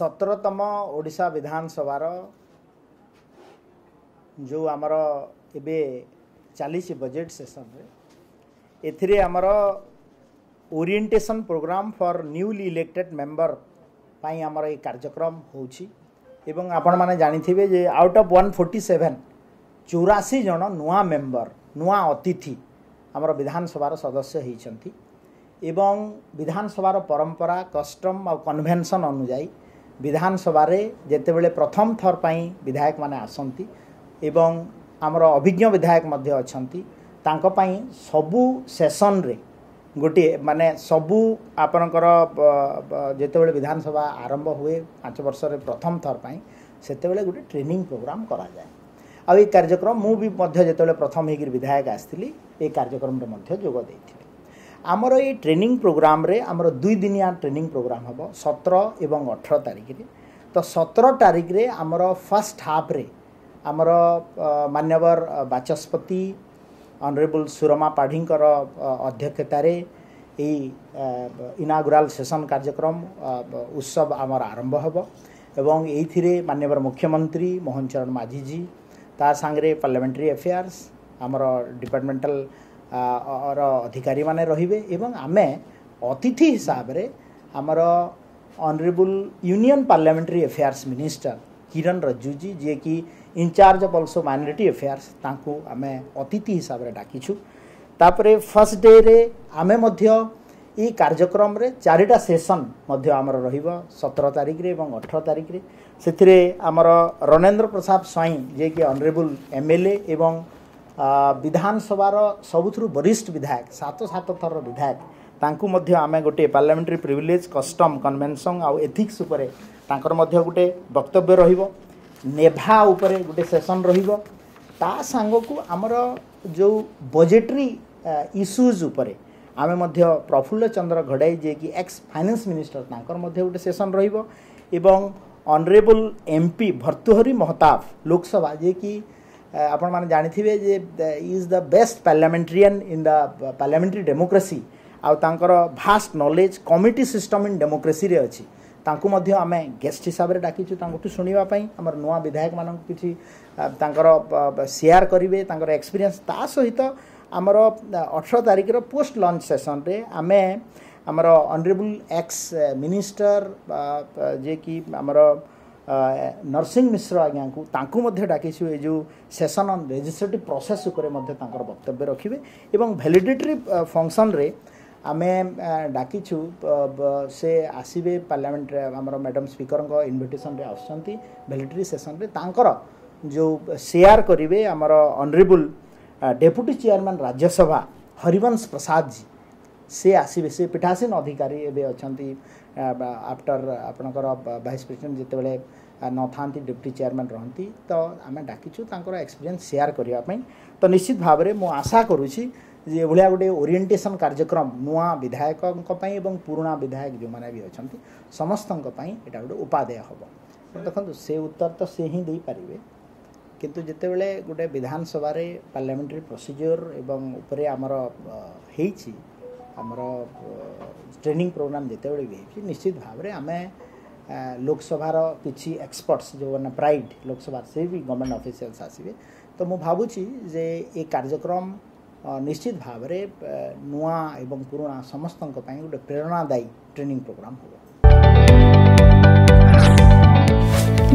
ସତରତମ ଓଡ଼ିଶା ବିଧାନସଭାର ଯେଉଁ ଆମର ଏବେ ଚାଲିଛି ବଜେଟ୍ ସେସନ୍ରେ ଏଥିରେ ଆମର orientation program for newly elected member ପାଇଁ ଆମର ଏଇ କାର୍ଯ୍ୟକ୍ରମ ହେଉଛି ଏବଂ ଆପଣମାନେ ଜାଣିଥିବେ ଯେ out of one forty seven ଚଉରାଅଶୀ ଜଣ ନୂଆ ମେମ୍ବର ନୂଆ ଅତିଥି ଆମର ବିଧାନସଭାର ସଦସ୍ୟ ହୋଇଛନ୍ତି ଏବଂ ବିଧାନସଭାର ପରମ୍ପରା କଷ୍ଟମ୍ ଆଉ କନଭେନସନ୍ ଅନୁଯାୟୀ ବିଧାନସଭାରେ ଯେତେବେଳେ ପ୍ରଥମ ଥର ପାଇଁ ବିଧାୟକମାନେ ଆସନ୍ତି ଏବଂ ଆମର ଅଭିଜ୍ଞ ବିଧାୟକ ମଧ୍ୟ ଅଛନ୍ତି ତାଙ୍କ ପାଇଁ ସବୁ ସେସନ୍ରେ ଗୋଟିଏ ମାନେ ସବୁ ଆପଣଙ୍କର ଯେତେବେଳେ ବିଧାନସଭା ଆରମ୍ଭ ହୁଏ ପାଞ୍ଚ ବର୍ଷରେ ପ୍ରଥମ ଥର ପାଇଁ ସେତେବେଳେ ଗୋଟେ ଟ୍ରେନିଂ ପ୍ରୋଗ୍ରାମ୍ କରାଯାଏ ଆଉ ଏ କାର୍ଯ୍ୟକ୍ରମ ମୁଁ ବି ମଧ୍ୟ ଯେତେବେଳେ ପ୍ରଥମ ହେଇକିରି ବିଧାୟକ ଆସିଥିଲି ଏ କାର୍ଯ୍ୟକ୍ରମରେ ମଧ୍ୟ ଯୋଗ ଦେଇଥିଲି ଆମର ଏଇ ଟ୍ରେନିଂ ପ୍ରୋଗ୍ରାମରେ ଆମର ଦୁଇ ଦିନିଆ ଟ୍ରେନିଂ ପ୍ରୋଗ୍ରାମ ହେବ ସତର ଏବଂ ଅଠର ତାରିଖରେ ତ ସତର ତାରିଖରେ ଆମର ଫାର୍ଷ୍ଟ ହାଫ୍ରେ ଆମର ମାନ୍ୟବର ବାଚସ୍ପତି ଅନରେବୁଲ ସୁରମା ପାଢ଼ୀଙ୍କର ଅଧ୍ୟକ୍ଷତାରେ ଏଇ ଇନାଗୁରାଲ୍ ସେସନ୍ କାର୍ଯ୍ୟକ୍ରମ ଉତ୍ସବ ଆମର ଆରମ୍ଭ ହେବ ଏବଂ ଏଇଥିରେ ମାନ୍ୟବର ମୁଖ୍ୟମନ୍ତ୍ରୀ ମୋହନ ଚରଣ ମାଝୀଜୀ ତା ସାଙ୍ଗରେ ପାର୍ଲାମେଣ୍ଟାରୀ ଆଫେୟାର୍ସ ଆମର ଡିପାର୍ଟମେଣ୍ଟାଲ ର ଅଧିକାରୀମାନେ ରହିବେ ଏବଂ ଆମେ ଅତିଥି ହିସାବରେ ଆମର honourable union parliamentary affairs minister Kiran Rijiju ଯିଏକି in charge of also minority affairs ତାଙ୍କୁ ଆମେ ଅତିଥି ହିସାବରେ ଡାକିଛୁ ତାପରେ ଫାର୍ଷ୍ଟ ଡେରେ ଆମେ ମଧ୍ୟ ଏଇ କାର୍ଯ୍ୟକ୍ରମରେ ଚାରିଟା ସେସନ୍ ମଧ୍ୟ ଆମର ରହିବ ସତର ତାରିଖରେ ଏବଂ ଅଠର ତାରିଖରେ ସେଥିରେ ଆମର ରଣେନ୍ଦ୍ର ପ୍ରସାଦ ସ୍ୱାଇଁ ଯିଏକି ଅନରେବୁଲ୍ ଏମ୍ଏଲ୍ଏ ଏବଂ ବିଧାନସଭାର ସବୁଥିରୁ ବରିଷ୍ଠ ବିଧାୟକ ସାତ ସାତ ଥରର ବିଧାୟକ ତାଙ୍କୁ ମଧ୍ୟ ଆମେ ଗୋଟିଏ ପାର୍ଲାମେଣ୍ଟାରୀ ପ୍ରିଭିଲେଜ୍ କଷ୍ଟମ୍ କନଭେନସନ୍ ଆଉ ଏଥିକ୍ସ ଉପରେ ତାଙ୍କର ମଧ୍ୟ ଗୋଟେ ବକ୍ତବ୍ୟ ରହିବ ନେଭା ଉପରେ ଗୋଟେ ସେସନ୍ ରହିବ ତା ସାଙ୍ଗକୁ ଆମର ଯେଉଁ ବଜେଟରୀ ଇସ୍ୟୁଜ୍ ଉପରେ ଆମେ ମଧ୍ୟ ପ୍ରଫୁଲ୍ଲ ଚନ୍ଦ୍ର ଘଡ଼େଇ ଯିଏକି ଏକ୍ସ ଫାଇନାନ୍ସ ମିନିଷ୍ଟର ତାଙ୍କର ମଧ୍ୟ ଗୋଟେ ସେସନ୍ ରହିବ ଏବଂ honourable M P Bhartruhari Mahtab Lok Sabha ଯିଏକି ଆପଣମାନେ ଜାଣିଥିବେ ଯେ is the best parliamentarian in the parliamentary democracy ଆଉ ତାଙ୍କର vast knowledge committee system in ଡେମୋକ୍ରେସିରେ ଅଛି ତାଙ୍କୁ ମଧ୍ୟ ଆମେ ଗେଷ୍ଟ ହିସାବରେ ଡାକିଛୁ ତାଙ୍କଠୁ ଶୁଣିବା ପାଇଁ ଆମର ନୂଆ ବିଧାୟକମାନଙ୍କୁ କିଛି ତାଙ୍କର ସେୟାର କରିବେ ତାଙ୍କର ଏକ୍ସପିରିଏନ୍ସ ତା ସହିତ ଆମର ଅଠର ତାରିଖର ପୋଷ୍ଟ ଲଞ୍ଚ ସେସନ୍ରେ ଆମେ ଆମର ଅନରେବୁଲ୍ ଏକ୍ସ ମିନିଷ୍ଟର ଯିଏକି ଆମର ନରସିଂହ ମିଶ୍ର ଆଜ୍ଞାଙ୍କୁ ତାଙ୍କୁ ମଧ୍ୟ ଡାକିଛୁ ଏ ଯେଉଁ ସେସନ୍ ଅନ୍ ରେଜିଷ୍ଟ୍ରେଟିଭ୍ ପ୍ରୋସେସ୍ ଉପରେ ମଧ୍ୟ ତାଙ୍କର ବକ୍ତବ୍ୟ ରଖିବେ ଏବଂ ଭ୍ୟାଲିଡେଟେରୀ ଫଙ୍କସନ୍ରେ ଆମେ ଡାକିଛୁ ସେ ଆସିବେ ପାର୍ଲାମେଣ୍ଟରେ ଆମର ମ୍ୟାଡ଼ାମ୍ ସ୍ପିକରଙ୍କ ଇନଭିଟେସନ୍ରେ ଆସୁଛନ୍ତି ଭ୍ୟାଲିଡେଟେରୀ ସେସନ୍ରେ ତାଙ୍କର ଯେଉଁ ସେୟାର କରିବେ ଆମର honourable deputy chairman Rajya Sabha Harivansh Prasad ji ସେ ଆସିବେ ସେ ପିଠାସୀନ ଅଧିକାରୀ ଏବେ ଅଛନ୍ତି ଆଫ୍ଟର ଆପଣଙ୍କର ଭାଇସ୍ ପ୍ରେସିଡେଣ୍ଟ ଯେତେବେଳେ ନଥାନ୍ତି ଡେପୁଟି ଚେୟାରମ୍ୟାନ୍ ରହନ୍ତି ତ ଆମେ ଡାକିଛୁ ତାଙ୍କର ଏକ୍ସପିରିଏନ୍ସ ସେୟାର କରିବା ପାଇଁ ତ ନିଶ୍ଚିତ ଭାବରେ ମୁଁ ଆଶା କରୁଛି ଯେ ଏଭଳିଆ ଗୋଟେ ଓରିଏଣ୍ଟେସନ୍ କାର୍ଯ୍ୟକ୍ରମ ନୂଆ ବିଧାୟକଙ୍କ ପାଇଁ ଏବଂ ପୁରୁଣା ବିଧାୟକ ଯେଉଁମାନେ ବି ଅଛନ୍ତି ସମସ୍ତଙ୍କ ପାଇଁ ଏଇଟା ଗୋଟେ ଉପାଦେୟ ହେବ ଦେଖନ୍ତୁ ସେ ଉତ୍ତର ତ ସେ ହିଁ ଦେଇପାରିବେ କିନ୍ତୁ ଯେତେବେଳେ ଗୋଟେ ବିଧାନସଭାରେ ପାର୍ଲାମେଣ୍ଟାରୀ ପ୍ରୋସିଜିଓର ଏବଂ ଉପରେ ଆମର ହେଇଛି आमर ट्रेनिंग प्रोग्राम जिते बी निश्चित भाव में आम लोकसभा किसी एक्सपर्ट्स जो मैंने प्राइड लोकसभा से भी गवर्नमेंट अफिसीयल्स आसवे तो मुझे भावुची जे ये कार्यक्रम निश्चित भाव में नुआ एवं पुणा समस्त गोटे प्रेरणादायी ट्रेनिंग प्रोग्राम हो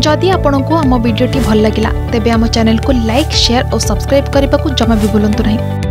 जदि आपण को आम भिड्टे भल लगा तेब चेल को लाइक सेयार और सब्सक्राइब करने को जमा भी बुलां नहीं